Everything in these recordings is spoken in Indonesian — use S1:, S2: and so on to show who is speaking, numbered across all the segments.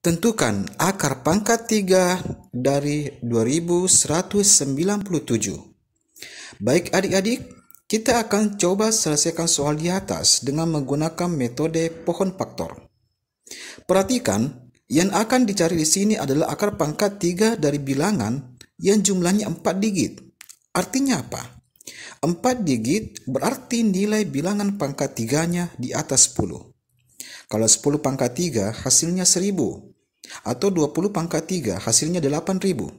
S1: Tentukan akar pangkat 3 dari 2197. Baik adik-adik, kita akan coba selesaikan soal di atas dengan menggunakan metode pohon faktor. Perhatikan, yang akan dicari di sini adalah akar pangkat 3 dari bilangan yang jumlahnya 4 digit. Artinya apa? 4 digit berarti nilai bilangan pangkat 3-nya di atas 10. Kalau 10 pangkat 3 hasilnya 1000 atau 20 pangkat 3 hasilnya 8000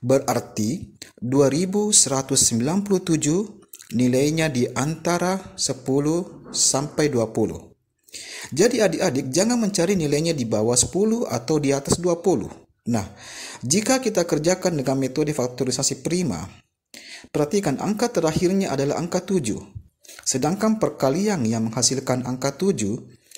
S1: berarti 2197 nilainya di antara 10 sampai 20 jadi adik-adik jangan mencari nilainya di bawah 10 atau di atas 20 nah jika kita kerjakan dengan metode faktorisasi prima perhatikan angka terakhirnya adalah angka 7 sedangkan perkalian yang menghasilkan angka 7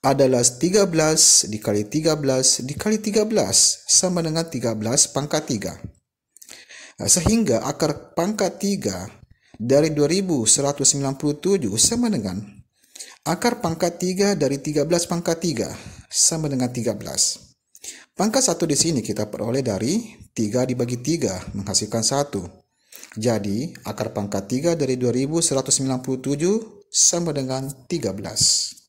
S1: adalah 13 dikali 13 dikali 13 sama dengan 13 pangkat 3. Nah, sehingga akar pangkat 3 dari 2197 sama dengan akar pangkat 3 dari 13 pangkat 3 sama dengan 13. Pangkat 1 di sini kita peroleh dari 3 dibagi 3 menghasilkan 1. Jadi, akar pangkat 3 dari 2197 sama dengan 13.